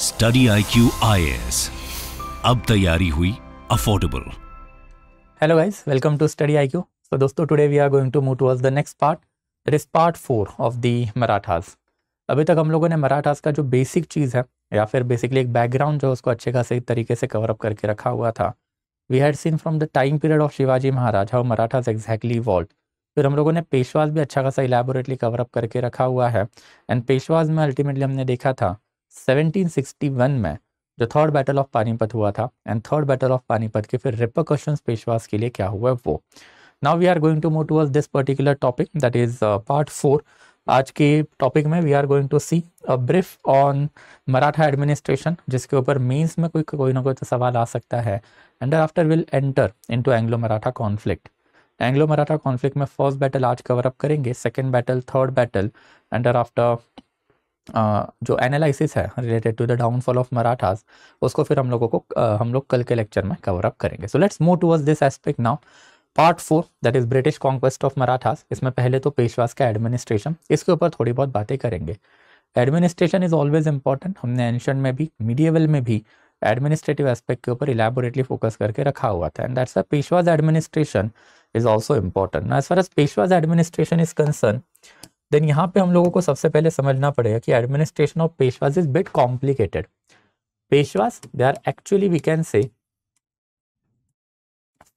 Study I Q I अब तैयारी हुई affordable hello guys welcome to study I Q so दोस्तों today we are going to move towards the next part that is part four of the Marathas अभी तक हम लोगों ने मराठास का जो बेसिक चीज़ है या फिर बेसिकली एक बैकग्राउंड जो उसको अच्छे खासे तरीके से कवरअप करके रखा हुआ था we had seen from the time period of Shivaji Maharaj how Marathas exactly vault फिर हम लोगों ने पेशवाज भी अच्छा खासा इलेबोरेटली कवरअप करके रखा हुआ है एंड पेशवाज में अल्टीमेटली हमने देखा था 1761 में जो थर्ड बैटल ऑफ पानीपत हुआ था and third battle of Panipat के फिर रिपोकशन पेशवास के लिए क्या हुआ है वो now we are going to move towards this particular topic that is part four आज के टॉपिक में we are going to see a brief on Maratha administration जिसके ऊपर मेंस में कोई कोई ना कोई तो सवाल आ सकता है and after will enter into Anglo Maratha conflict Anglo Maratha conflict में फर्स्ट बैटल आज कवर अप करेंगे second battle third battle and after जो एनालिसिस है related to the downfall of Marathas उसको फिर हम लोगों को हम लोग कल के लेक्चर में कवर अप करेंगे so let's move towards this aspect now part four that is British conquest of Marathas इसमें पहले तो पेशवास का एडमिनिस्ट्रेशन इसके ऊपर थोड़ी बहुत बातें करेंगे एडमिनिस्ट्रेशन इज़ ऑलवेज इंपॉर्टेंट हमने एंशन में भी मीडियवल में भी एडमिनिस्ट्रेटिव एस्पेक्ट के ऊपर इलेबोरेटली फोकस करके रखा हुआ था and that's Peshwas administration is also important as far as Peshwas administration is concern then यहाँ पे हम लोगों को सबसे पहले समझना पड़ेगा कि administration of Peshwas is bit complicated Peshwas they are actually we can say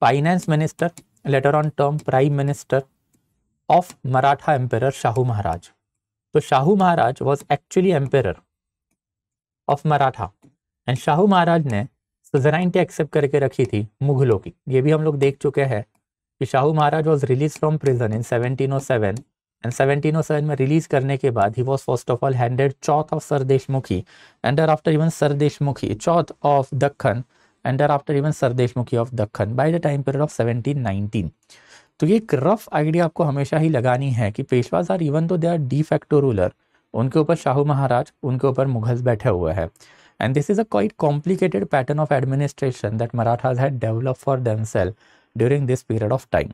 finance minister later on term prime minister of Maratha empire Shahu Maharaj तो Shahu Maharaj was actually emperor of Maratha and Shahu Maharaj ने सजराइनटी एक्सेप्ट करके रखी थी मुगलों की ये भी हम लोग देख चुके हैं कि Shahu Maharaj was release from prison in 1707 and 1707 में रिलीज करने के बाद ही was first of all handed chauth of sardeshmukhi and thereafter even sardeshmukhi chauth of Deccan and thereafter even sardeshmukhi of Deccan by the time period of 1719 तो ये एक रफ आइडिया आपको हमेशा ही लगानी है कि पेशवाज are even though they are de facto ruler उनके ऊपर शाहू महाराज उनके ऊपर मुगल्स बैठे हुए हैं and this is a quite complicated pattern of administration that Marathas had develop for self during this period of time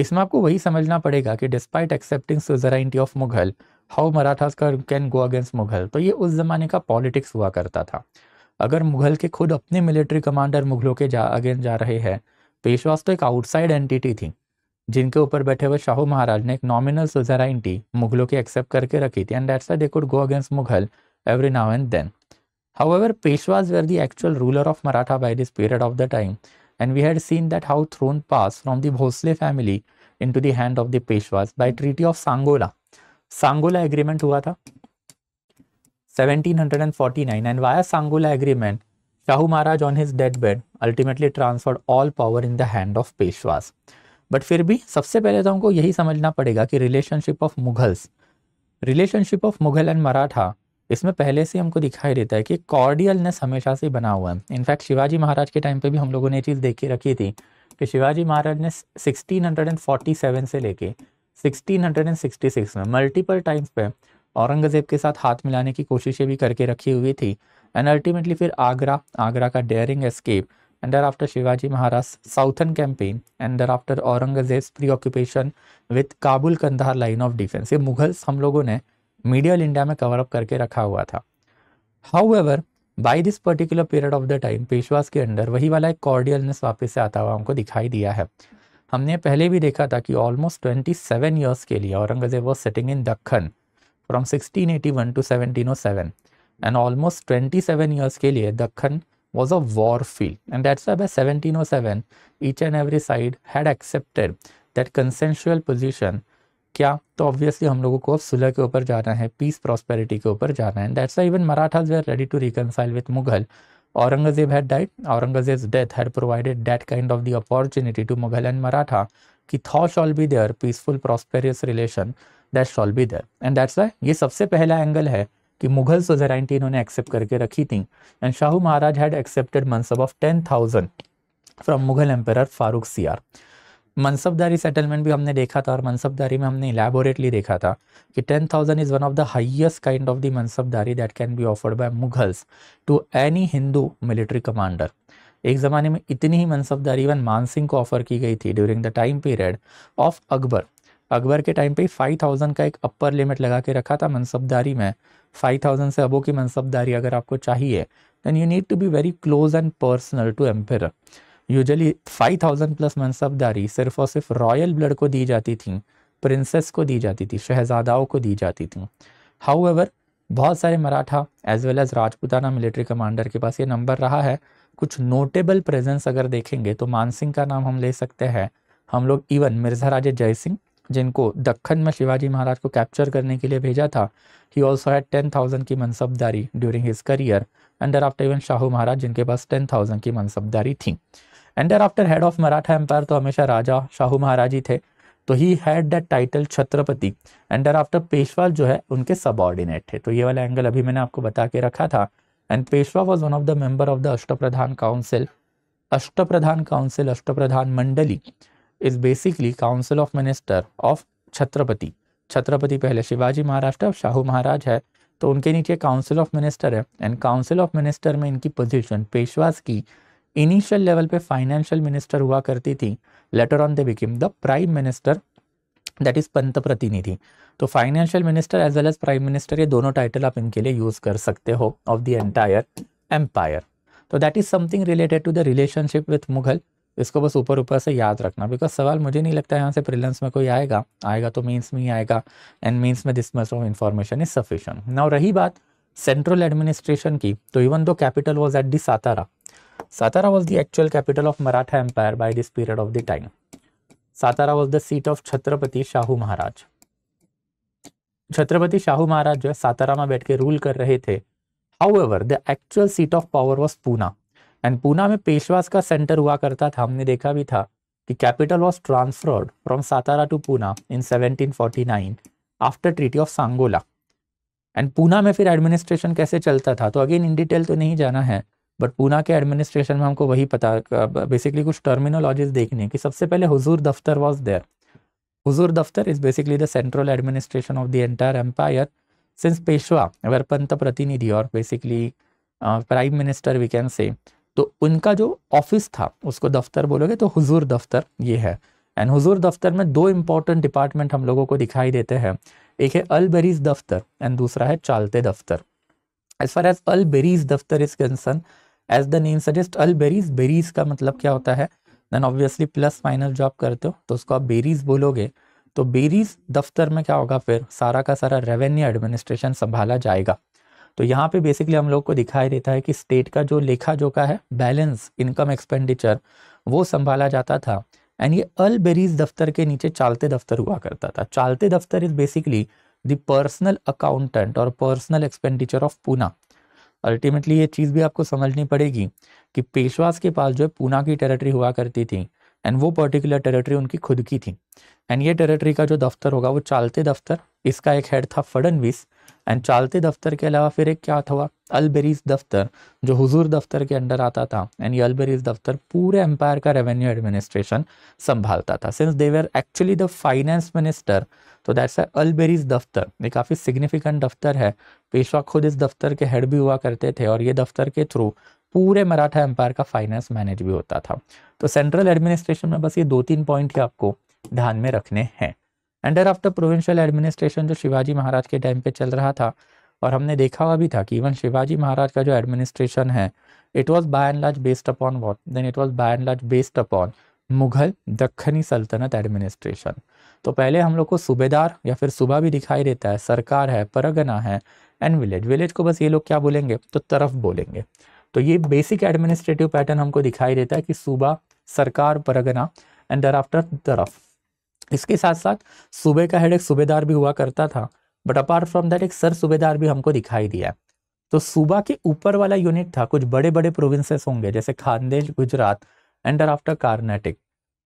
इसमें आपको वही समझना पड़ेगा कि despite accepting suzerainty of Mughal how Marathas का कैन गो अगेंस्ट मुगल तो ये उस ज़माने का पॉलिटिक्स हुआ करता था अगर मुगल के खुद अपने मिलिट्री कमांडर मुगलों के जा अगेंस्ट जा रहे हैं पेशवास तो एक आउटसाइड एंटिटी थी जिनके ऊपर बैठे हुए शाहू महाराज ने एक नॉमिनल सुजराइंटी मुगलों की एक्सेप्ट करके रखी थी and that's they could go against Mughal every now and then however Peshwas were the actual ruler of Maratha by this period of the time and we had seen that how throne passed from the Bhosle family into the hand of the Peshwas by Treaty of Sangola. Sangola agreement हुआ था 1749 and via Sangola agreement Shahu Maharaj on his deathbed ultimately transferred all power in the hand of Peshwas. But फिर भी सबसे पहले तो हमको यही समझना पड़ेगा कि relationship of Mughals, relationship of Mughal and Maratha इसमें पहले से हमको दिखाई देता है कि कॉर्डियलनेस हमेशा से बना हुआ है इनफैक्ट शिवाजी महाराज के टाइम पे भी हम लोगों ने ये चीज़ देखी रखी थी कि शिवाजी महाराज ने 1647 से लेके 1666 में मल्टीपल टाइम्स पे औरंगज़ेब के साथ हाथ मिलाने की कोशिशें भी करके रखी हुई थी एंड अल्टीमेटली फिर आगरा आगरा का daring escape after Shivaji Maharaj southern campaign and thereafter Aurangzeb preoccupation with Kabul Kandahar line of defence ये मुगल्स हम लोगों ने मीडियल इंडिया में कवर अप करके रखा हुआ था however by this particular period of the time Peshwas के अंडर वही वाला एक कॉर्डियलनेस वापस से आता हुआ हमको दिखाई दिया है हमने पहले भी देखा था कि ऑलमोस्ट ट्वेंटी सेवन ईयर्स के लिए Aurangzeb was sitting in Deccan from sixteen eighty one to seventeen o seven and almost twenty seven years के लिए was a war war and that's अब seventeen o seven each and every side had accepted that consensual position क्या तो obviously हम लोगों को अब सुलह के ऊपर जाना है पीस प्रॉस्पेरिटी के ऊपर जाना है that's even Marathas were ready to reconcile with Mughal Aurangzeb had died Aurangzeb death had provided that kind of the opportunity to Mughal and Maratha कि though shall be there peaceful prosperous relation that shall be there and that's why ये सबसे पहला angle है कि मुगल सोजराइनटी इन्होंने accept करके रखी थी and Shahu Maharaj had accepted mansab of ten thousand from Mughal empire Farrukh Siyar mansabdari settlement भी हमने देखा था और मनसबदारी में हमने इलेबोरेटली देखा था कि ten thousand is one of the highest kind of the mansabdari that can be offered by Mughals to any Hindu military commander एक ज़माने में इतनी ही मनसबदारी इवन मानसिंह को ऑफर की गई थी during the time period of Akbar Akbar के टाइम पे फाइव थाउजेंड का एक अपर लिमिट लगा के रखा था मनसबदारी में फाइव थाउजेंड से अबो की मनसबदारी अगर आपको चाहिए then you need to be very close and personal to emperor usually five thousand plus mansabdari सिर्फ और सिर्फ रॉयल ब्लड को दी जाती थी प्रिंसेस को दी जाती थी शहजादाओं को दी जाती थी हाउ एवर बहुत सारे Maratha as well as Rajputana military commander के पास ये नंबर रहा है कुछ नोटेबल प्रेजेंस अगर देखेंगे तो मानसिंह का नाम हम ले सकते हैं हम लोग इवन मिर्जा राजे जयसिंह जिनको दक्खन में शिवाजी महाराज को कैप्चर करने के लिए भेजा था he also had ten thousand की mansabdari during his career and there thereafter even Shahu Maharaj जिनके पास टेन थाउजेंड की मनसबदारी थी and there thereafter head of Maratha empire तो हमेशा राजा शाहू महाराज ही थे तो he had that title Chhatrapati and there thereafter Peshwa जो है उनके सबॉर्डिनेट थे तो ये वाला एंगल अभी मैंने आपको बता के रखा था and Peshwa was one of the member of the Ashtapradhan council Ashtapradhan council Ashtapradhan मंडली is basically council of minister of Chhatrapati Chhatrapati पहले शिवाजी महाराष्ट्र शाहू महाराज है तो उनके नीचे काउंसिल ऑफ मिनिस्टर है एंड काउंसिल ऑफ मिनिस्टर में इनकी पोजीशन पेशवास की इनिशियल लेवल पे फाइनेंशियल मिनिस्टर हुआ करती थी later on they became the prime minister that is Pant Pratinidhi तो financial minister as well as prime minister ये दोनों टाइटल आप इनके लिए यूज़ कर सकते हो ऑफ द एंटायर एम्पायर तो that is something related to the relationship with Mughal इसको बस ऊपर ऊपर से याद रखना बिकॉज सवाल मुझे नहीं लगता है यहाँ से प्रिलिम्स में कोई आएगा आएगा तो मीन्स में ही आएगा एंड मीन्स में this much of information is sufficient ना रही बात सेंट्रल एडमिनिस्ट्रेशन की तो even though capital was at the Satara Satara was the actual capital of Maratha empire by this period of the time Satara was the seat of Chhatrapati Shahu Maharaj Chhatrapati Shahu Maharaj जो है सातारा में बैठ के रूल कर रहे थे however the actual seat of power was Poona and Poona में पेशवास का सेंटर हुआ करता था हमने देखा भी था कि capital was transferred from Satara to Poona in 1749 after treaty of Sangola and Poona में फिर एडमिनिस्ट्रेशन कैसे चलता था तो अगेन इन डिटेल तो नहीं जाना है बट पूना के एडमिनिस्ट्रेशन में हमको वही पता बेसिकली कुछ टर्मिनोलॉजीज देखने कि सबसे पहले हुजूर दफ्तर was there Huzur Daftar is basically the central administration of the entire empire since Peshwa were Pant Pratinidhi और basically prime minister we can say तो उनका जो ऑफिस था उसको दफ्तर बोलोगे तो हुजूर दफ्तर ये है एंड हुजूर दफ्तर में दो इम्पॉर्टेंट डिपार्टमेंट हम लोगों को दिखाई देते हैं एक है अल बरीज दफ्तर एंड दूसरा है Chalte Daftar as far as Al Beriz Daftar is concern as the name suggest Al Beriz Beriz का मतलब क्या होता है देन ऑब्वियसली प्लस माइनस आप करते हो तो उसको आप बेरीज बोलोगे तो बेरीज दफ्तर में क्या होगा फिर सारा का सारा रेवेन्यू एडमिनिस्ट्रेशन संभाला जाएगा तो यहाँ पे बेसिकली हम लोग को दिखाई देता है कि स्टेट का जो लेखा जोखा है बैलेंस इनकम एक्सपेंडिचर वो संभाला जाता था एंड ये अल बेरीज दफ्तर के नीचे चालते दफ्तर हुआ करता था Chalte Daftar is basically the personal accountant और personal expenditure of Poona ultimately ये चीज़ भी आपको समझनी पड़ेगी कि पेशवास के पास जो है पूना की टेरिटरी हुआ करती थी एंड वो पर्टिकुलर टेरिटरी उनकी खुद की थी एंड ये टेरिटरी का जो दफ्तर होगा वो चालते दफ्तर इसका एक हेड था फडनवीस एंड चालते दफ्तर के अलावा फिर एक क्या था अलबेरीज दफ्तर जो हुजूर दफ्तर के अंडर आता था एंड ये अलबेरीज दफ्तर पूरे एम्पायर का रेवेन्यू एडमिनिस्ट्रेशन संभालता था since they were actually the finance minister तो दैट्स अलबेरीज दफ्तर ये काफ़ी सिग्निफिकेंट दफ्तर है पेशवा खुद इस दफ्तर के हेड भी हुआ करते थे और ये दफ्तर के थ्रू पूरे मराठा एम्पायर का फाइनेंस मैनेज भी होता था तो सेंट्रल एडमिनिस्ट्रेशन में बस ये दो तीन पॉइंट ही आपको ध्यान में रखने हैं under of the provincial administration जो शिवाजी महाराज के टाइम पे चल रहा था और हमने देखा हुआ भी था कि इवन शिवाजी महाराज का जो एडमिनिस्ट्रेशन है it was by and large based upon what then it was by and large based upon Mughal Deccani सल्तनत एडमिनिस्ट्रेशन तो पहले हम लोग को सूबेदार या फिर सुबह भी दिखाई देता है सरकार है परगना है एंड विलेज विलेज को बस ये लोग क्या बोलेंगे तो तरफ बोलेंगे तो ये बेसिक एडमिनिस्ट्रेटिव पैटर्न हमको दिखाई देता है कि सूबा सरकार परगना एंड दर आफ्टर तरफ इसके साथ साथ सूबे का हेड एक सूबेदार भी हुआ करता था बट अपार्ट फ्रॉम दैट एक सर सूबेदार भी हमको दिखाई दिया तो सूबा के ऊपर वाला यूनिट था कुछ बड़े बड़े प्रोविंसेस होंगे जैसे खानदेश गुजरात एंड आफ्टर कार्नाटिक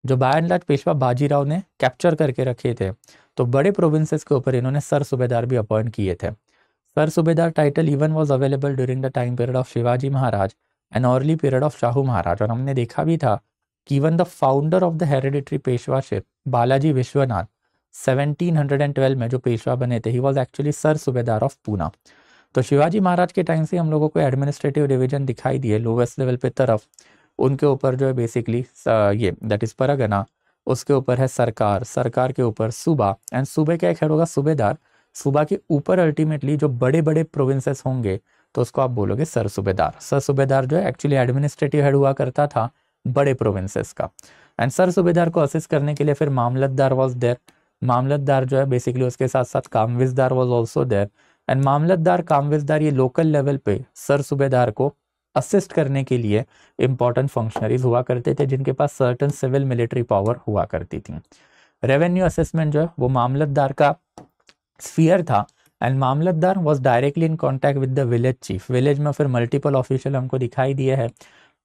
जो by and large Peshwa Bajirao ने कैप्चर करके रखे थे तो बड़े प्रोविंसेस के ऊपर इन्होंने सर सूबेदार भी अपॉइंट किए थे sarsubedar title even was available during the time period of Shivaji Maharaj and early period of Shahu Maharaj और हमने देखा भी था Even the founder of the hereditary Peshwaship, Balaji Vishwanath, 1712 में जो पेशवा बने थे he was actually sarsubedar of Poona तो शिवाजी महाराज के टाइम से हम लोगों को एडमिनिस्ट्रेटिव डिवीजन दिखाई दिए लोवेस्ट लेवल पे तरफ उनके ऊपर जो है बेसिकली uh, ये दैट इज़ परगना उसके ऊपर है सरकार सरकार के ऊपर सूबा एंड सूबे का एक हेड होगा सूबेदार सूबा के ऊपर अल्टीमेटली जो बड़े बड़े प्रोविंसेस होंगे तो उसको आप बोलोगे सर सूबेदार सर सूबेदार जो है एक्चुअली एडमिनिस्ट्रेटिव हेड हुआ करता था बड़े प्रोविंसेस का एंड सर सूबेदार को असिस्ट करने के लिए फिर मामलतदार वॉज देर मामलतदार जो है बेसिकली उसके साथ साथ kamavisdar was also there and mamlatdar kamavisdar ये लोकल लेवल पे सर सूबेदार को असिस्ट करने के लिए इंपॉर्टेंट फंक्शनरीज हुआ करते थे जिनके पास सर्टन सिविल मिलिट्री पावर हुआ करती थी रेवेन्यू असेसमेंट जो है वो मामलतदार का स्फियर था and mamlatdar was directly in contact with the village chief village में फिर मल्टीपल ऑफिशियल हमको दिखाई दिए हैं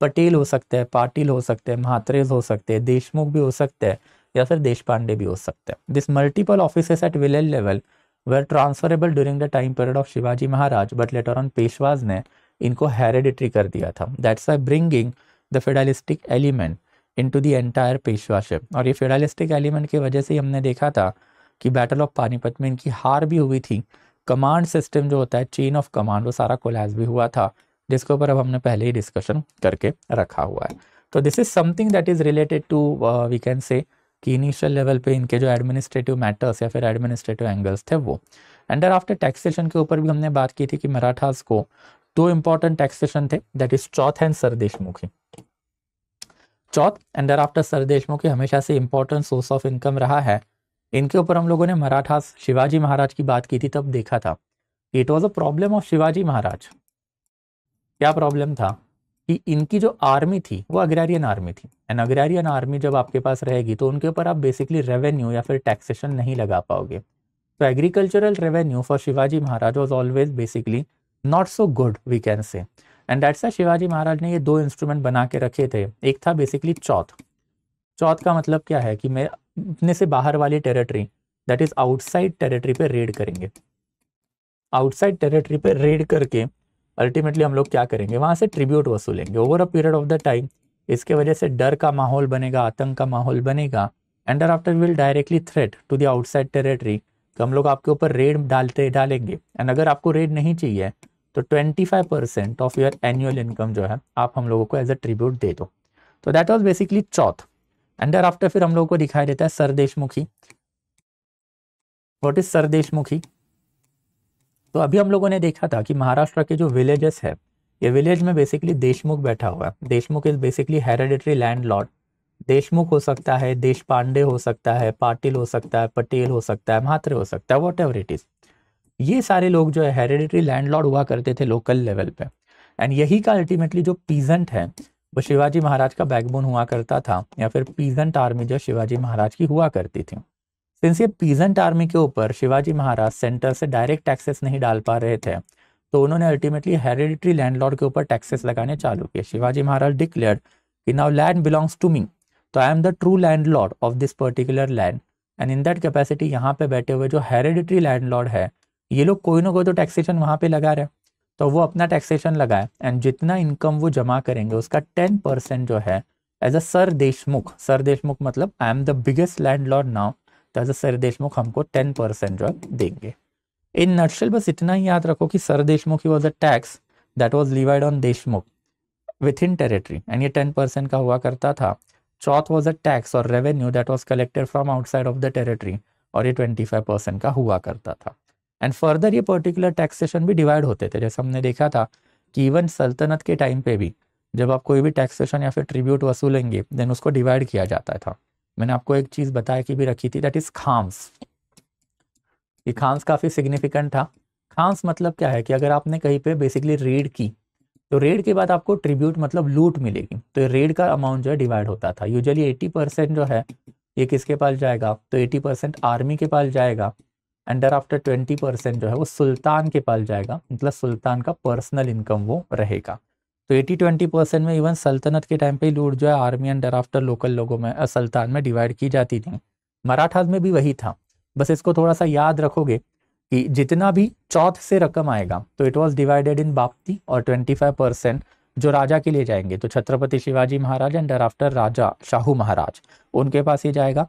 पटेल हो सकते हैं पाटिल हो सकते हैं महात्रेज हो सकते हैं देशमुख भी हो सकते हैं या फिर देश पांडे भी हो सकते हैं this multiple offices at village level were transferable during the time period of Shivaji Maharaj but later on Peshwas ने इनको हेरिडिट्री कर दिया था that's I bringing the feudalistic element into the entire Peshwaship और ये फेडालिस्टिक एलिमेंट की वजह से ही हमने देखा था कि बैटल ऑफ पानीपत में इनकी हार भी हुई थी कमांड सिस्टम जो होता है चेन ऑफ कमांड वो सारा कोलैस भी हुआ था जिसके ऊपर अब हमने पहले ही डिस्कशन करके रखा हुआ है तो this is something that is related to we can say कि इनिशियल लेवल पे इनके जो एडमिनिस्ट्रेटिव मैटर्स या फिर एडमिनिस्ट्रेटिव एंगल्स थे वो एंड आफ्टर टैक्सेशन के ऊपर भी हमने बात की थी कि मराठास को दो इंपॉर्टेंट टैक्सेशन थे that is chauth and sardeshmukhi chauth and after sardeshmukhi हमेशा से इंपॉर्टेंट सोर्स ऑफ इनकम रहा है इनके ऊपर हम लोगों ने मराठास शिवाजी महाराज की बात की थी तब देखा था it was a problem of Shivaji Maharaj क्या प्रॉब्लम था कि इनकी जो आर्मी थी वो अग्रारियन आर्मी थी एंड अग्रारियन आर्मी जब आपके पास रहेगी तो उनके ऊपर आप बेसिकली रेवेन्यू या फिर टैक्सेशन नहीं लगा पाओगे तो agricultural revenue for Shivaji Maharaj was always basically not so good we can say and that's Shivaji Maharaj ने ये दो इंस्ट्रूमेंट बना के रखे थे एक था बेसिकली चौथ चौथ का मतलब क्या है कि मैं अपने से बाहर वाली territory that is outside territory पे रेड करेंगे आउटसाइड टेरिटरी पे रेड करके अल्टीमेटली हम लोग क्या करेंगे वहां से ट्रिब्यूट वसूलेंगे over a period of the time इसके वजह से डर का माहौल बनेगा आतंक का माहौल बनेगा and thereafter will directly threat to the outside territory तो हम लोग आपके ऊपर रेड डालते डालेंगे एंड अगर आपको रेड नहीं चाहिए तो 25 percent of your annual income जो है आप हम लोगों को एज अ ट्रिब्यूट दे दो तो that was basically chauth and thereafter फिर हम लोगों को दिखाई देता है सरदेशमुखी वॉट इज सरदेशमुखी तो अभी हम लोगों ने देखा था कि महाराष्ट्र के जो विलेजेस है ये विलेज में बेसिकली देशमुख बैठा हुआ है deshmukh is basically hereditary landlord deshmukh हो सकता है देश पांडे हो सकता है पाटिल हो सकता है पटेल हो सकता है म्हात्रे हो सकता है वॉट एवर इट इज़ ये सारे लोग जो है हेरिडेटरी लॉर्ड हुआ करते थे लोकल लेवल पे एंड यही का अल्टीमेटली जो पीजेंट है वो शिवाजी महाराज का बैकबोन हुआ करता था या फिर पीजेंट आर्मी जो शिवाजी महाराज की हुआ करती थी सिंस ये पीजेंट आर्मी के ऊपर शिवाजी महाराज सेंटर से डायरेक्ट टैक्सेस नहीं डाल पा रहे थे तो उन्होंने अल्टीमेटली हेरिडिटरी लैंडलॉर्ड के ऊपर टैक्सेस लगाने चालू किए शिवाजी महाराज डिक्लेयर कि now land belongs to me तो I am the true landlord of this particular land and in that capacity यहाँ पे बैठे हुए जो हेरिडिटरी लैंडलॉर्ड है ये लोग कोई ना कोई तो टैक्सेशन वहाँ पे लगा रहे तो वो अपना टैक्सेशन लगाए एंड जितना इनकम वो जमा करेंगे उसका टेन परसेंट जो है as a sardeshmukh sardeshmukh मतलब I am the biggest landlord now राजा सर देशमुख हमको टेन परसेंट जो देंगे इन नर्सल बस इतना ही याद रखो कि sardeshmukh was a tax that was levied on deshmukh within territory and ये टेन परसेंट का हुआ करता था चौथ वॉज अ टैक्स और revenue that was collected from outside of the territory और ये ट्वेंटी फाइव परसेंट का हुआ करता था एंड फर्दर ये पर्टिकुलर टैक्सेशन भी डिवाइड होते थे जैसे हमने देखा था कि इवन सल्तनत के टाइम पे भी जब आप कोई भी टैक्सेशन या फिर ट्रिब्यूट वसूलेंगे देन उसको डिवाइड किया जाता था मैंने आपको एक चीज़ बताया कि भी रखी थी दैट इज़ खांस ये खांस काफ़ी सिग्निफिकेंट था खांस मतलब क्या है कि अगर आपने कहीं पे बेसिकली रेड की तो रेड के बाद आपको ट्रिब्यूट मतलब लूट मिलेगी तो रेड का अमाउंट जो है डिवाइड होता था यूजली एटी परसेंट जो है ये किसके पास जाएगा तो एटी परसेंट आर्मी के पास जाएगा एंड आफ्टर ट्वेंटी परसेंट जो है वो सुल्तान के पास जाएगा मतलब सुल्तान का पर्सनल इनकम वो रहेगा तो एटी ट्वेंटी परसेंट में इवन सल्तनत के टाइम पे लूट जो है आर्मी एंड डराफ्टर लोकल लोगों में सल्तान में डिवाइड की जाती थी मराठाज में भी वही था बस इसको थोड़ा सा याद रखोगे कि जितना भी चौथ से रकम आएगा तो इट वॉज डिवाइडेड इन बापती और ट्वेंटी फाइव परसेंट जो राजा के लिए जाएंगे तो छत्रपति शिवाजी महाराज एंड डराफ्टर राजा शाहू महाराज उनके पास ये जाएगा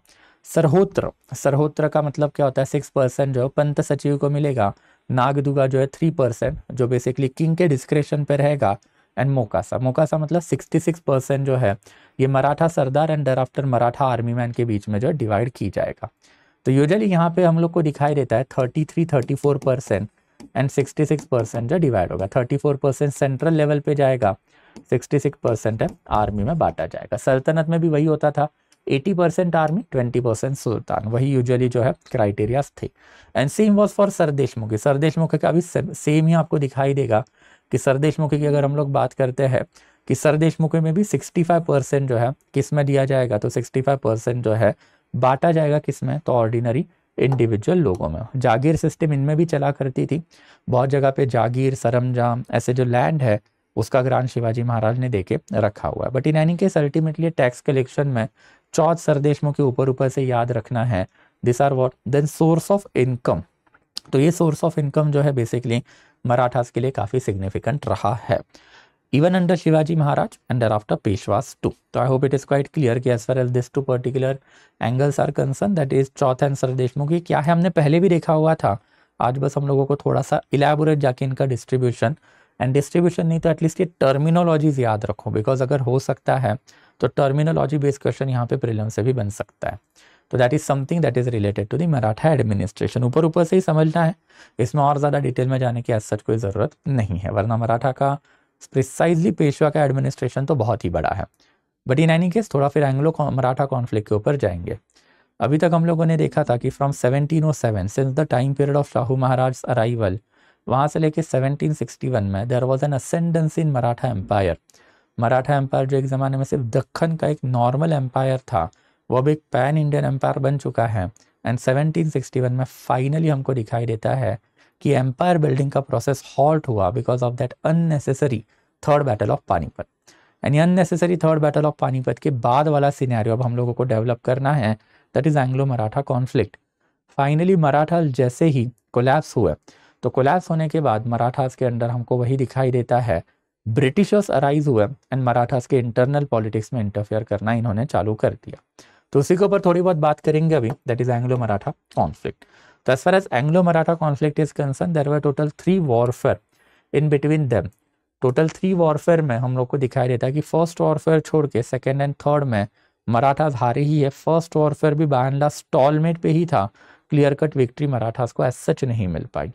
सरहोत्र सरहोत्र का मतलब क्या होता है सिक्स परसेंट जो पंत सचिव को मिलेगा नागदुगा जो है थ्री परसेंट जो बेसिकली किंग के डिस्क्रिप्शन पे रहेगा एंड मोकासा मोकासा मतलब 66 परसेंट जो है ये Maratha sardar and thereafter Maratha army man के बीच में जो है डिवाइड की जाएगा तो यूजली यहाँ पे हम लोग को दिखाई देता है 33 34 परसेंट एंड 66 परसेंट जो डिवाइड होगा 34 परसेंट सेंट्रल लेवल पे जाएगा 66 परसेंट है आर्मी में बांटा जाएगा सल्तनत में भी वही होता था 80 परसेंट आर्मी 20 परसेंट सुल्तान वही यूजुअली जो है क्राइटेरियाज थे and same was for sardeshmukhi sardeshmukhi का भी सेम ही आपको दिखाई देगा किसर देशमुखी की अगर हम लोग बात करते हैं किसर देशमुखी में भी 65 परसेंट जो है किस में दिया जाएगा तो 65 परसेंट जो है बांटा जाएगा किस में तो ऑर्डिनरी इंडिविजुअल लोगों में जागीर सिस्टम इनमें भी चला करती थी बहुत जगह पे जागीर सरमजाम ऐसे जो लैंड है उसका ग्रांड शिवाजी महाराज ने देके रखा हुआ है but in any case ultimately tax collection में चौथ सरदेशमों के ऊपर ऊपर से याद रखना है this are what then source of income तो ये सोर्स ऑफ इनकम जो है बेसिकली मराठास के लिए काफ़ी सिग्निफिकेंट रहा है even under Shivaji Maharaj and after Peshwas too तो I hope it is quite clear कि as far as this two particular angles are concern that is chauth and sar Deshmukh ये क्या है हमने पहले भी देखा हुआ था आज बस हम लोगों को थोड़ा सा इलेबोरेट जाके इनका डिस्ट्रीब्यूशन एंड डिस्ट्रीब्यूशन नहीं तो एटलीस्ट ये टर्मिनोलॉजीज याद रखो बिकॉज अगर हो सकता है तो टर्मिनोलॉजी बेस्ड क्वेश्चन यहाँ पे प्रिलिम से भी बन सकता है तो that is something that is related to the Maratha administration ऊपर ऊपर से ही समझना है इसमें और ज़्यादा डिटेल में जाने की आज सच कोई ज़रूरत नहीं है वरना मराठा का प्रिसाइजली पेशवा का एडमिनिस्ट्रेशन तो बहुत ही बड़ा है बट इन एनी केस थोड़ा फिर एंग्लो मराठा कॉन्फ्लिक्ट के ऊपर जाएंगे अभी तक हम लोगों ने देखा था कि from 1707 since the time period of Shahu Maharaj arrival वहाँ से लेके 1761 में there was an ascendancy in Maratha empire Maratha empire जो एक ज़माने में सिर्फ दखन का एक नॉर्मल एम्पायर था वो अब एक पैन इंडियन एम्पायर बन चुका है एंड 1761 में फाइनली हमको दिखाई देता है कि एम्पायर बिल्डिंग का प्रोसेस हॉल्ट हुआ because of that unnecessary third battle of Panipat यानी unnecessary third battle of Panipat के बाद वाला सीनैरियो अब हम लोगों को डेवलप करना है that is Anglo Maratha conflict finally Maratha जैसे ही कोलैप्स हुए तो कोलैप्स होने के बाद मराठास के अंडर हमको वही दिखाई देता है ब्रिटिशर्स अराइज हुए एंड मराठास के इंटरनल पॉलिटिक्स में इंटरफेयर करना इन्होंने चालू कर दिया तो उसी के ऊपर थोड़ी बहुत बात करेंगे अभी that is Anglo Maratha conflict तो as far as Anglo Maratha conflict is concern there were total three warfare in between them total three warfare में हम लोग को दिखाई देता है कि फर्स्ट वॉरफेयर छोड़ के सेकेंड एंड थर्ड में मराठा हारे ही है फर्स्ट वॉरफेयर भी बायला स्टॉलमेट पे ही था क्लियर कट विक्ट्री मराठास को एज सच नहीं मिल पाई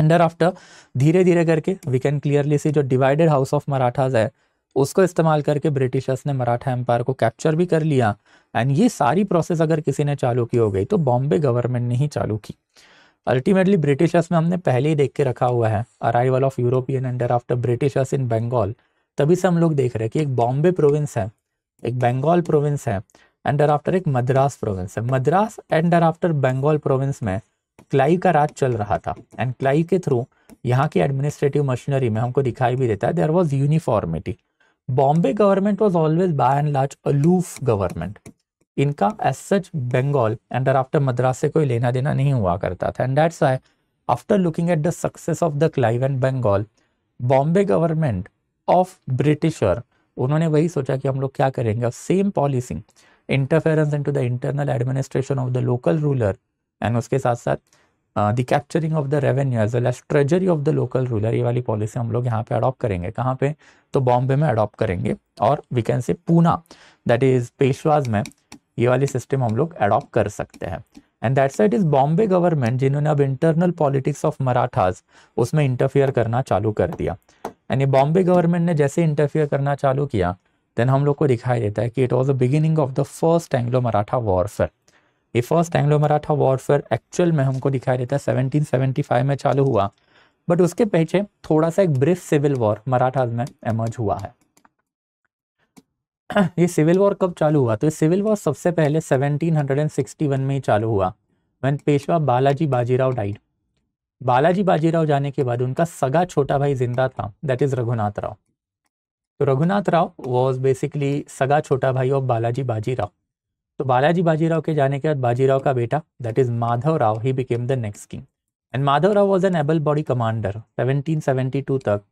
एंडर आफ्टर धीरे धीरे करके वी कैन क्लियरली सी जो डिवाइडेड हाउस ऑफ मराठाज है उसको इस्तेमाल करके ब्रिटिशर्स ने मराठा एम्पायर को कैप्चर भी कर लिया एंड ये सारी प्रोसेस अगर किसी ने चालू की हो गई तो बॉम्बे गवर्नमेंट ने ही चालू की अल्टीमेटली ब्रिटिशर्स में हमने पहले ही देख के रखा हुआ है arrival of European and thereafter Britishers in Bengal तभी से हम लोग देख रहे हैं कि एक बॉम्बे प्रोविंस है एक बंगाल प्रोविंस है अंडर आफ्टर एक मद्रास प्रोविंस है Madras and thereafter Bengal province में क्लाई का राज चल रहा था एंड क्लाई के थ्रू यहाँ की एडमिनिस्ट्रेटिव मशीनरी में हमको दिखाई भी देता है there was uniformity Bombay government was always by and large aloof government इनका as such Bengal and after Madras से कोई लेना देना नहीं हुआ करता था and that's I after looking at the success of the Clive and Bengal Bombay government of Britisher उन्होंने वही सोचा कि हम लोग क्या करेंगे और same policy interference into the internal administration of the local ruler and उसके साथ साथ the capturing of the revenue as well as treasury of the local ruler ये वाली पॉलिसी हम लोग यहाँ पे अडॉप्ट करेंगे कहाँ पे तो बॉम्बे में अडॉप्ट करेंगे और वी कैन से पूना दैट इज पेशवाज में ये वाली सिस्टम हम लोग अडॉप्ट कर सकते हैं and that side is Bombay government जिन्होंने अब इंटरनल पॉलिटिक्स ऑफ मराठाज उसमें इंटरफियर करना चालू कर दिया एंड ये बॉम्बे गवर्नमेंट ने जैसे इंटरफियर करना चालू किया देन हम लोग को दिखाई देता है कि it was the beginning of the first Anglo Maratha warfare ये first Anglo Maratha warfare actual में हमको दिखाई देता है 1775 में चालू हुआ बट उसके पीछे थोड़ा सा एक ब्रिफ सिविल वॉर मराठा में एमर्ज हुआ है ये सिविल वॉर कब चालू हुआ तो ये सिविल वॉर सबसे पहले 1761 में ही चालू हुआ वन पेशवा बालाजी बाजीराव डाइड बालाजी बाजीराव जाने के बाद उनका सगा छोटा भाई जिंदा था दैट इज रघुनाथ राव तो रघुनाथ राव वॉज बेसिकली सगा छोटा भाई ऑफ बालाजी बाजीराव तो बालाजी बाजीराव के जाने के बाद बाजीराव का बेटा that is Madhav Rao he became the next king and Madhav Rao was an able body commander 1772 तक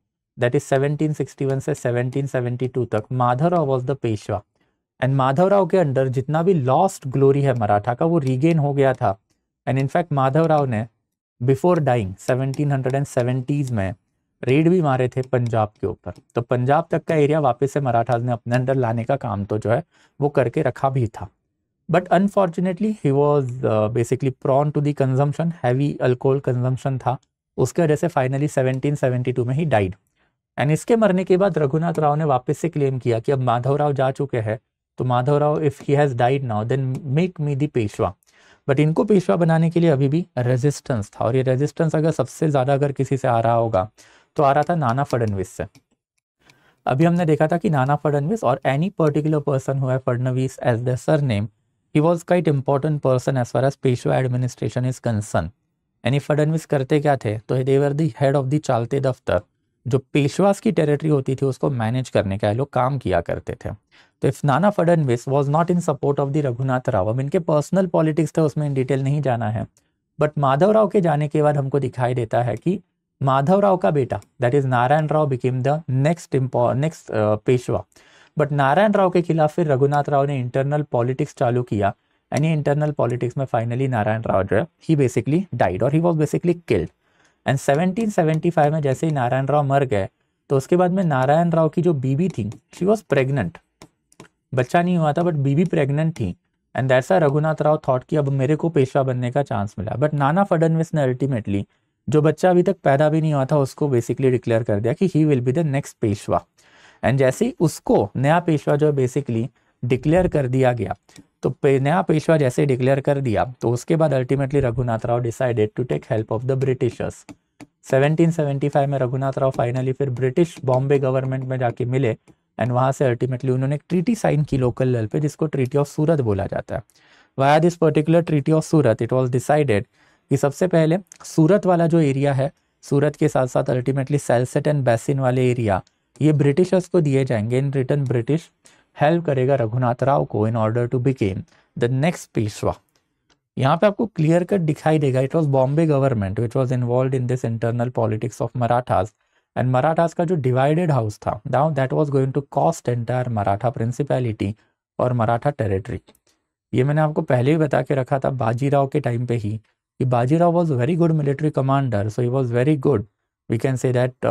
दैट इज 1761 से 1772 तक Madhav Rao was the Peshwa and Madhav Rao के अंडर जितना भी लॉस्ट ग्लोरी है मराठा का वो रीगेन हो गया था एंड इनफैक्ट माधव राव ने बिफोर डाइंग 1770s में रेड भी मारे थे पंजाब के ऊपर तो पंजाब तक का एरिया वापस से मराठा ने अपने अंडर लाने का काम तो जो है वो करके रखा भी था but unfortunately he was basically prone to the consumption heavy alcohol consumption था उसके वजह से फाइनली 1772 में ही डाइड एंड इसके मरने के बाद रघुनाथ राव ने वापस से क्लेम किया कि अब माधव राव जा चुके हैं तो Madhav Rao if he has died now then make me the Peshwa but इनको पेशवा बनाने के लिए अभी भी रेजिस्टेंस था और ये रेजिस्टेंस अगर सबसे ज़्यादा अगर किसी से आ रहा होगा तो आ रहा था नाना फडनवीस से अभी हमने देखा था कि नाना फडनवीस और एनी पर्टिकुलर पर्सन हुआ है Phadnavis as the surname he was quite important person as far as Peshwa administration is concerned. यानी फडनविस करते क्या थे तो देवर दी हेड ऑफ दी चालते दफ्तर जो पेशवास की टेरिटरी होती थी उसको मैनेज करने का लोग काम किया करते थे तो if Nana Phadnavis was not in support of the Raghunath Rao अब इनके पर्सनल पॉलिटिक्स थे उसमें इन डिटेल नहीं जाना है बट माधव राव के जाने के बाद हमको दिखाई देता है कि माधव राव का बेटा that is Narayan Rao became the next next Peshwa but Narayan Rao के खिलाफ फिर रघुनाथ राव ने इंटरनल पॉलिटिक्स चालू किया एंड इंटरनल पॉलिटिक्स में फाइनली नारायण राव जो है ही बेसिकली डाइड और he was basically killed and seventeen में जैसे ही नारायण राव मर गए तो उसके बाद में नारायण राव की जो बीबी थी शी वॉज प्रेगनेंट बच्चा नहीं हुआ था बट बीबी प्रेगनेंट थी and that's Raghunath Rao thought कि अब मेरे को पेशवा बनने का चांस मिला बट नाना फडनविस ने अल्टीमेटली जो बच्चा अभी तक पैदा भी नहीं हुआ था उसको बेसिकली डिक्लेयर कर दिया कि he will be the next Peshwa and जैसे ही उसको नया पेशवा जो है बेसिकली डिक्लेयर कर दिया गया तो पे, नया पेशवा जैसे डिक्लेयर कर दिया तो उसके बाद ultimately Raghunath Rao decided to take help of the Britishers 1775 में रघुनाथ राव फाइनली फिर ब्रिटिश बॉम्बे गवर्नमेंट में जाके मिले एंड वहाँ से अल्टीमेटली उन्होंने एक ट्रीटी साइन की लोकल लेवल पे जिसको ट्रीटी ऑफ सूरत बोला जाता है via this particular treaty of Surat it was decided कि सबसे पहले सूरत वाला जो एरिया है सूरत के साथ साथ अल्टीमेटली सेलसेट एंड बेसिन वाले एरिया ये ब्रिटिशर्स को दिए जाएंगे इन रिटर्न ब्रिटिश हेल्प करेगा रघुनाथ राव को in order to become the next Peshwa यहाँ पे आपको क्लियर कट दिखाई देगा it was Bombay government which was involve in this internal politics of Marathas and Marathas का जो डिवाइडेड हाउस था now that was going to cost entire Maratha principality और मराठा टेरिटरी ये मैंने आपको पहले ही बता के रखा था बाजीराव के टाइम पे ही कि Bajirao was very good military commander so he was very good we can say that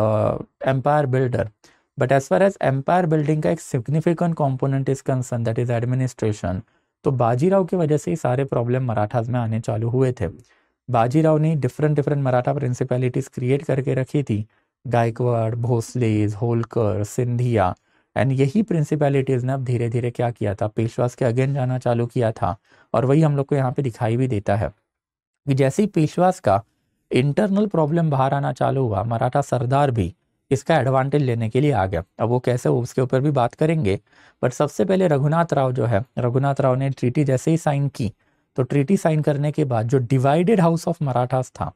empire builder but as far as empire building का एक significant component is concern that is administration तो बाजीराव की वजह से ही सारे प्रॉब्लम मराठाज में आने चालू हुए थे बाजीराव ने different different Maratha principalities create करके रखी थी गायकवाड़ भोसलेज होलकर सिंधिया एंड यही प्रिंसिपैलिटीज़ ने अब धीरे धीरे क्या किया था पेशवास के अगेन जाना चालू किया था और वही हम लोग को यहाँ पे दिखाई भी देता है कि जैसे ही पेशवास का इंटरनल प्रॉब्लम बाहर आना चालू हुआ मराठा सरदार भी इसका एडवांटेज लेने के लिए आ गया अब वो कैसे वो उसके ऊपर भी बात करेंगे बट सबसे पहले रघुनाथ राव जो है रघुनाथ राव ने ट्रीटी जैसे ही साइन की तो ट्रीटी साइन करने के बाद जो डिवाइडेड हाउस ऑफ मराठास था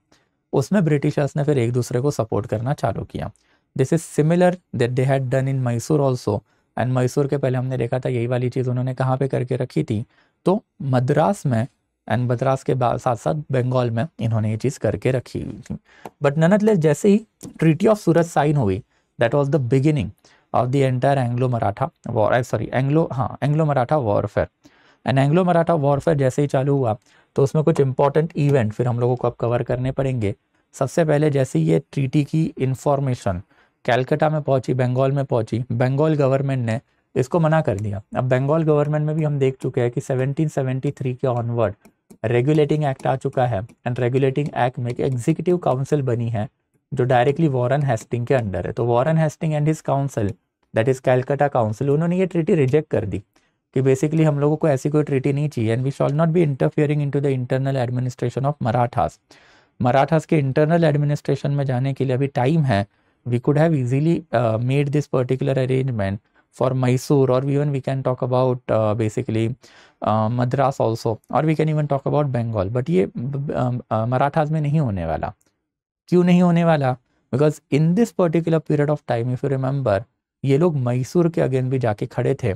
उसमें ब्रिटिशर्स ने फिर एक दूसरे को सपोर्ट करना चालू किया this is similar that they had done in Mysore also and Mysore के पहले हमने देखा था यही वाली चीज़ उन्होंने कहाँ पे करके रखी थी तो मद्रास में एंड मद्रास के साथ साथ बंगाल में इन्होंने ये चीज़ करके रखी हुई थी बट नन जैसे ही ट्रीटी ऑफ सूरत साइन हुई that was the beginning of the entire Anglo Maratha war sorry Anglo हाँ Anglo Maratha warfare and Anglo Maratha warfare जैसे ही चालू हुआ तो उसमें कुछ इंपॉर्टेंट इवेंट फिर हम लोगों को अब कवर करने पड़ेंगे सबसे पहले जैसे ये ट्रीटी की इंफॉर्मेशन कैलकटा में पहुंची बंगाल में पहुंची बंगाल गवर्नमेंट ने इसको मना कर दिया अब बंगाल गवर्नमेंट में भी हम देख चुके हैं कि 1773 के ऑनवर्ड रेगुलेटिंग एक्ट आ चुका है एंड रेगुलेटिंग एक्ट में एक एग्जीक्यूटिव काउंसिल बनी है जो डायरेक्टली वॉरन हेस्टिंग के अंडर है तो Warren Hasting and his council that is Calcutta council उन्होंने ये ट्रीटी रिजेक्ट कर दी कि बेसिकली हम लोगों को ऐसी कोई ट्रीटी नहीं चाहिए and we shall not be interfering to the internal administration of Marathas Marathas के इंटरनल एडमिनिस्ट्रेशन में जाने के लिए अभी टाइम है we could have easily made this particular arrangement for Mysore or even we can talk about uh, basically uh, Madras also or we can even talk about Bengal but ये um, uh, marathas में नहीं होने वाला क्यों नहीं होने वाला because in this particular period of time if you remember ये लोग मैसूर के अगेंस्ट भी जाके खड़े थे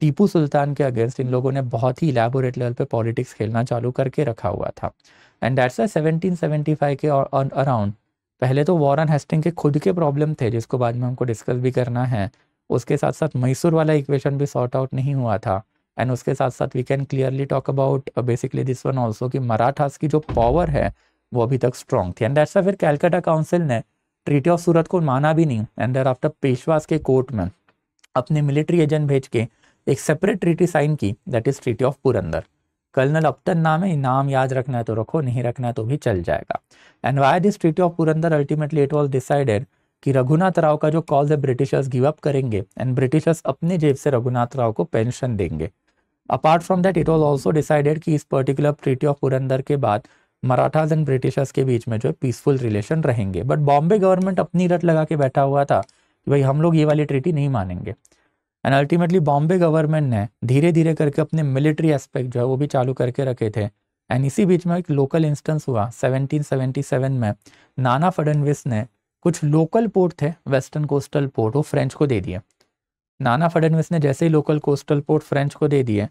टीपू सुल्तान के अगेंस्ट इन लोगों ने बहुत ही इलेबोरेट लेवल पे पॉलिटिक्स खेलना चालू करके रखा हुआ था and that's seventeen seventy five के अराउंड पहले तो वॉरन हेस्टिंग के खुद के प्रॉब्लम थे जिसको बाद में हमको डिस्कस भी करना है उसके साथ साथ मैसूर वाला इक्वेशन भी सॉर्ट आउट नहीं हुआ था एंड उसके साथ साथ we can clearly talk about basically this one also कि मराठास की जो पावर है वो अभी तक स्ट्रॉन्ग थी एंड फिर कैलकाटा काउंसिल ने ट्रीटी ऑफ सूरत को माना भी नहीं एंड देर आफ्टर पेशवास के कोर्ट में अपने मिलिट्री एजेंट भेज के एक सेपरेट ट्रीटी साइन की that is treaty of Purandar colonel Upton नाम है नाम याद रखना है तो रखो नहीं रखना है तो भी चल जाएगा and why this treaty of Purandar ultimately it was decided कि रघुनाथ राव का जो कॉल है ब्रिटिशर्स गिव अप करेंगे एंड ब्रिटिशर्स अपने जेब से रघुनाथ राव को पेंशन देंगे apart from that it was also decided कि इस पर्टिकुलर ट्रीटी ऑफ पुरंदर के बाद मराठाज एंड ब्रिटिशर्स के बीच में जो है पीसफुल रिलेशन रहेंगे बट बॉम्बे गवर्नमेंट अपनी रट लगा के बैठा हुआ था कि भाई हम लोग ये वाली ट्रीटी नहीं मानेंगे एंड अल्टीमेटली बॉम्बे गवर्नमेंट ने धीरे धीरे करके अपने मिलिट्री एस्पेक्ट जो है वो भी चालू करके रखे थे एंड इसी बीच में एक लोकल इंस्टेंस हुआ 1777 में नाना फडनविस ने कुछ लोकल पोर्ट थे वेस्टर्न कोस्टल पोर्ट वो फ्रेंच को दे दिए नाना फडनविस ने जैसे ही लोकल कोस्टल पोर्ट फ्रेंच को दे दिए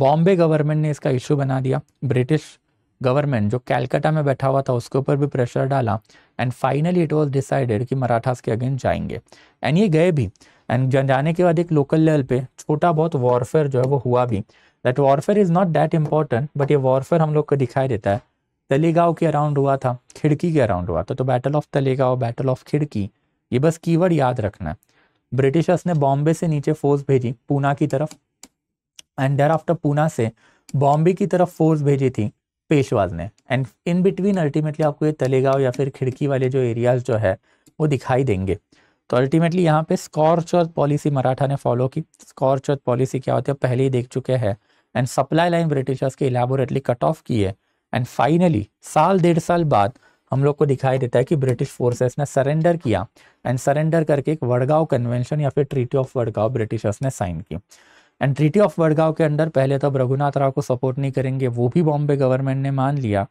बॉम्बे गवर्नमेंट ने इसका इशू बना दिया ब्रिटिश गवर्नमेंट जो कैलकाटा में बैठा हुआ था उसके ऊपर भी प्रेशर डाला and finally it was decided कि मराठास के अगेंस्ट जाएंगे एंड ये गए भी एंड जाने के बाद एक लोकल लेवल पे छोटा बहुत वॉरफेयर जो है वो हुआ भी that warfare is not that important but ये वॉरफेयर हम लोग को दिखाई देता है तलेगांव के अराउंड हुआ था खिड़की के अराउंड हुआ था तो battle of Talegaon battle of Khidki ये बस कीवर्ड याद रखना है ब्रिटिशर्स ने बॉम्बे से नीचे फोर्स भेजी पूना की तरफ एंड डर आफ्टर पूना से बॉम्बे की तरफ फोर्स भेजी थी पेशवाज ने एंड इन बिटवीन अल्टीमेटली आपको ये तलेगांव या फिर खिड़की वाले जो एरियाज जो है वो दिखाई देंगे तो अल्टीमेटली यहाँ पे स्कॉर्च और पॉलिसी मराठा ने फॉलो की स्कॉर्च और पॉलिसी क्या होती है पहले ही देख चुके हैं एंड सप्लाई लाइन ब्रिटिशर्स के इलेबोरेटली कट ऑफ की है एंड फाइनली साल डेढ़ साल बाद हम लोग को दिखाई देता है कि ब्रिटिश फोर्सेस ने सरेंडर किया एंड सरेंडर करके एक वडगांव कन्वेंशन या फिर ट्रीटी ऑफ वडगांव ब्रिटिशर्स ने साइन की एंड ट्रीटी ऑफ वडगांव के अंडर पहले तो अब रघुनाथ राव को सपोर्ट नहीं करेंगे वो भी बॉम्बे गवर्नमेंट ने मान लिया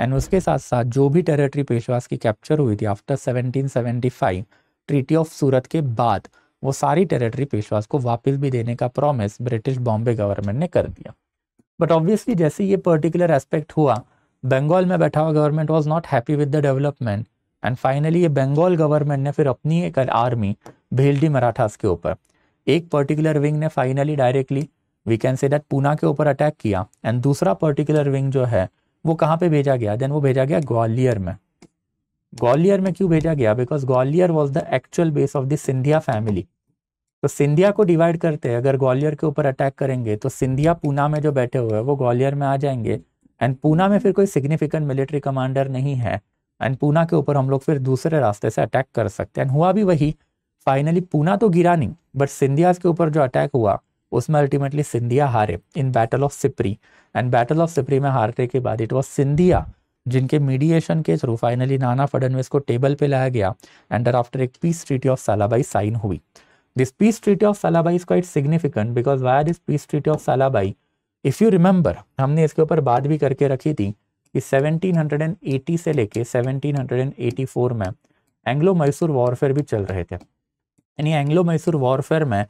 एंड उसके साथ साथ जो भी टेरिटरी पेशवास की कैप्चर हुई थी आफ्टर 1775 ट्रीटी ऑफ सूरत के बाद वो सारी टेरिटरी पेशवास को वापस भी देने का प्रॉमिस ब्रिटिश बॉम्बे गवर्नमेंट ने कर दिया बट ऑब्वियसली जैसे ये पर्टिकुलर एस्पेक्ट हुआ बंगाल में बैठा हुआ government was not happy with the development and finally ये बंगाल गवर्नमेंट ने फिर अपनी एक आर्मी भेज दी मराठास के ऊपर एक पर्टिकुलर विंग ने finally directly we can say that Poona के ऊपर अटैक किया एंड दूसरा पर्टिकुलर विंग जो है वो कहाँ पे भेजा गया देन वो भेजा गया ग्वालियर में ग्वालियर में क्यों भेजा गया because Gwalior was the actual base of the Scindia family तो सिंधिया को डिवाइड करते हैं अगर ग्वालियर के ऊपर अटैक करेंगे तो सिंधिया पूना में जो बैठे हुए हैं वो ग्वालियर में आ जाएंगे एंड पूना में फिर कोई सिग्निफिकेंट मिलिट्री कमांडर नहीं है एंड पूना के ऊपर हम लोग फिर दूसरे रास्ते से अटैक कर सकते हैं हुआ भी वही फाइनली पूना तो गिरा नहीं बट सिंधिया के ऊपर जो अटैक हुआ उसमें अल्टीमेटली सिंधिया हारे in battle of Sipri and battle of Sipri में हारने के बाद इट वॉज सिंधिया जिनके मीडिएशन के थ्रू फाइनली नाना फडनवीस को टेबल पे लाया गया एंड आफ्टर एक peace treaty of Salbai sign हुई This peace treaty of Salabai is quite significant because via this peace treaty of Salabai, if you remember, हमने इसके ऊपर बात भी करके रखी थी कि 1780 से लेके 1784 में एंग्लो मैसूर वॉरफेयर भी चल रहे थे यानी एंग्लो मैसूर वॉरफेयर में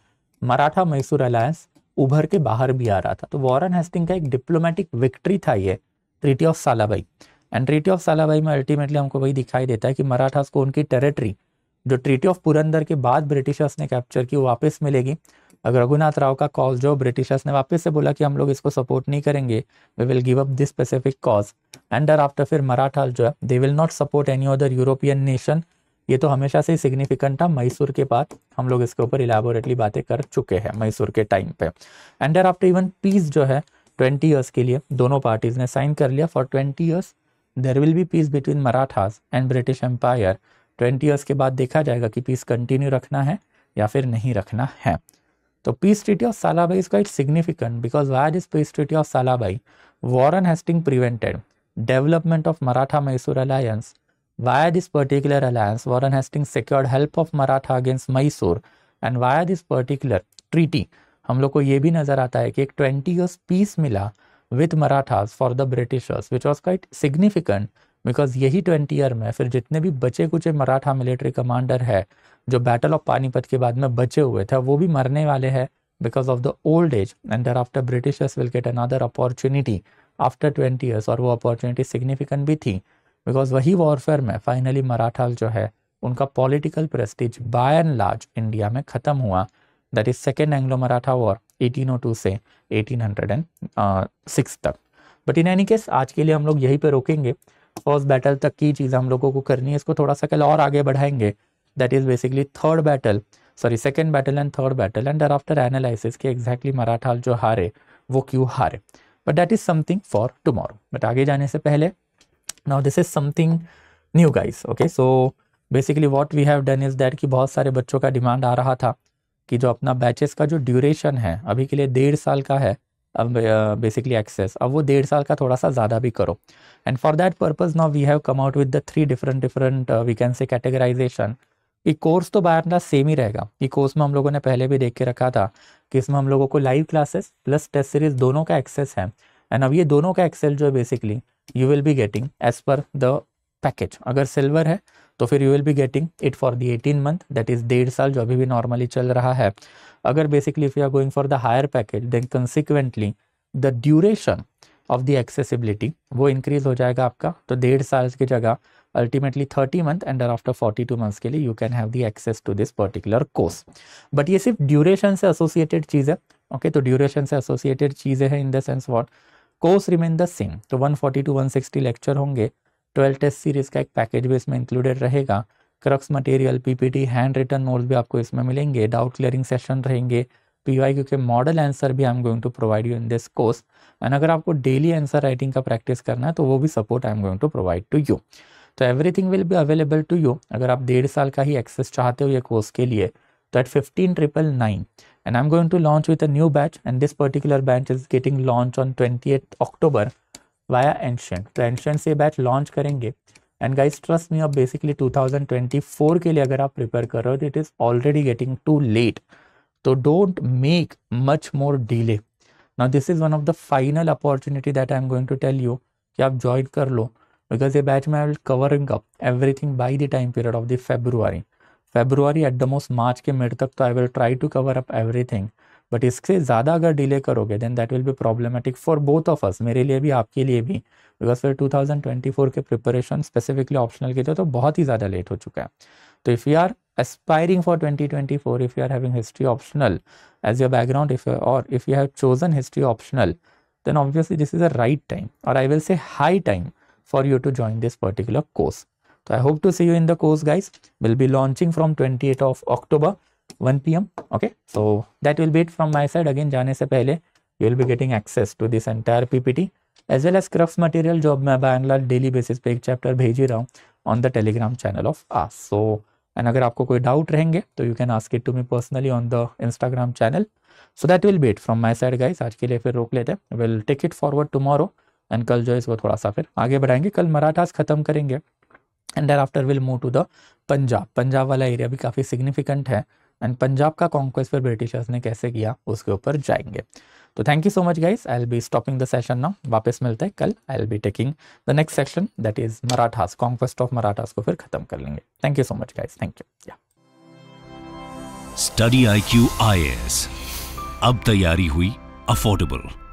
मराठा मैसूर अलायंस उभर के बाहर भी आ रहा था तो वॉरन हेस्टिंग का एक डिप्लोमेटिक विक्ट्री था ये treaty of Salbai and treaty of Salbai में अल्टीमेटली हमको वही दिखाई देता है कि मराठास को उनकी टेरिटरी जो ट्रीटी ऑफ पुरंदर के बाद ब्रिटिशर्स ने कैप्चर की वो वापस मिलेगी अगर रघुनाथ राव का कॉज जो ब्रिटिशर्स ने वापस से बोला कि हम लोग इसको सपोर्ट नहीं करेंगे we will give up this specific cause and after फिर मराठा जो है they will not support any other European nation ये तो हमेशा से सिग्निफिकेंट था मैसूर के बाद हम लोग इसके ऊपर इलेबोरेटली बातें कर चुके हैं मैसूर के टाइम पे एंड आफ्टर इवन पीस जो है ट्वेंटी ईयर्स के लिए दोनों पार्टीज ने साइन कर लिया for twenty years there will be peace between Marathas and British empire twenty years के बाद देखा जाएगा कि पीस कंटिन्यू रखना है या फिर नहीं रखना है तो peace treaty of Salbai is quite significant because via is peace treaty of Salbai Warren Hasting prevented development of Maratha Mysore alliance via this particular alliance Warren Hastings secured help of Maratha against Mysore and via this particular treaty हम लोग को ये भी नज़र आता है कि एक ट्वेंटी ईयर्स पीस मिला with Marathas for the Britishers which was quite significant because यही ट्वेंटी ईयर में फिर जितने भी बचे कुचे मराठा मिलिट्री कमांडर है जो बैटल ऑफ पानीपत के बाद में बचे हुए थे वो भी मरने वाले हैं because of the old age and there after Britishers will get another opportunity after twenty years और वो अपॉर्चुनिटी सिग्निफिकेंट भी थी बिकॉज वही वॉरफेयर में फाइनली मराठा जो है उनका political prestige by and large India में ख़त्म हुआ that is second Anglo Maratha war 1802 से 1806 uh, तक बट इन एनी केस आज के लिए हम लोग यहीं पे रोकेंगे फर्स्ट बैटल तक की चीज़ हम लोगों को करनी है इसको थोड़ा सा कल और आगे बढ़ाएंगे that is basically third battle sorry second battle and third battle and after analysis के एग्जैक्टली मराठाल जो हारे वो क्यों हारे but that is something for tomorrow but आगे जाने से पहले now this is something new guys okay so basically what we have done is that कि बहुत सारे बच्चों का डिमांड आ रहा था कि जो अपना बैचेस का जो ड्यूरेशन है अभी के लिए डेढ़ साल का है अब बेसिकली uh, एक्सेस अब वो डेढ़ साल का थोड़ा सा ज़्यादा भी करो and for that purpose now we have come out with the three different different we can say categorization ये कोर्स तो बाहर ना सेम ही रहेगा ये कोर्स में हम लोगों ने पहले भी देख के रखा था कि इसमें हम लोगों को live classes plus test series दोनों का एक्सेस है एंड अब ये दोनों का एक्सेल जो है basically you will be getting as per the package अगर सिल्वर है तो फिर you will be getting it for the eighteen month that is डेढ़ साल जो अभी भी नॉर्मली चल रहा है अगर basically if you are going for the higher package then consequently the duration of the accessibility वो इंक्रीज हो जाएगा आपका तो डेढ़ साल की जगह ultimately thirty month and after forty two months के लिए you can have the access to this particular course but ये सिर्फ ड्यूरेशन से एसोसिएटेड चीज़ है ओके okay, तो ड्यूरेशन से एसोसिएटेड चीज़ें हैं in the sense what course remain the same तो 140 टू 160 लेक्चर होंगे ट्वेल्व टेस्ट सीरीज़ का एक पैकेज भी इसमें इंक्लूडेड रहेगा crux material PPT hand written notes भी आपको इसमें मिलेंगे डाउट क्लियरिंग सेशन रहेंगे पीवाईक्यू के मॉडल आंसर भी I am going to provide you in this course and अगर आपको डेली आंसर राइटिंग का प्रैक्टिस करना है तो वो भी support I am going to provide to you तो एवरीथिंग विल भी अवेलेबल टू यू अगर आप डेढ़ साल का ही एक्सेस चाहते हो ये कोर्स के लिए तो eight fifteen triple nine and I am going to launch with a new batch and this particular batch is getting launch on twenty eight October via ancient तो एंशंट से बैच लॉन्च करेंगे and guys trust me अब basically 2024 के लिए अगर आप prepare कर रहे हो तो it is already getting too late तो don't make much more delay now this is one of the final opportunity that I am going to tell you कि आप ज्वाइन कर लो बिकॉज ये बैच में I will covering up everything by the time period of the February February at the most March के mid तक तो I will try to cover up everything but इससे ज़्यादा अगर डिले करोगे then that will be problematic for both of us मेरे लिए भी आपके लिए भी बिकॉज फिर फोर के प्रिपरेशन स्पेसिफिकली ऑप्शनल के थे तो बहुत ही ज़्यादा लेट हो चुका है तो if you are aspiring for twenty twenty four if you are having history optional as your background if और if you have chosen history optional then obviously this is a right time और I will say high time for you to join this particular course So I hope to see you in the course guys we'll be launching from 28th of October 1 pm okay so that will be it from my side again jaane se pehle you will be getting access to this entire ppt as well as crux material job मैं by and large daily basis pe ek chapter bheji raha hu on the telegram channel of us so and agar aapko koi doubt rahenge to you can ask it to me personally on the instagram channel so that will be it from my side guys aaj ke liye fir rok lete hain we'll take it forward tomorrow and kal jo है wo thoda sa fir aage badhayenge kal marathas khatam karenge and thereafter we'll move to the punjab punjab wala area bhi kafi significant hai and Punjab का conquest फिर Britishers ने कैसे किया उसके ऊपर जाएंगे तो thank you so much guys I'll be stopping the session now वापस मिलते हैं कल I'll be taking the next session that is Marathas conquest of Marathas को फिर खत्म कर लेंगे thank you so much guys thank you study I Q अब तैयारी हुई अफोर्डेबल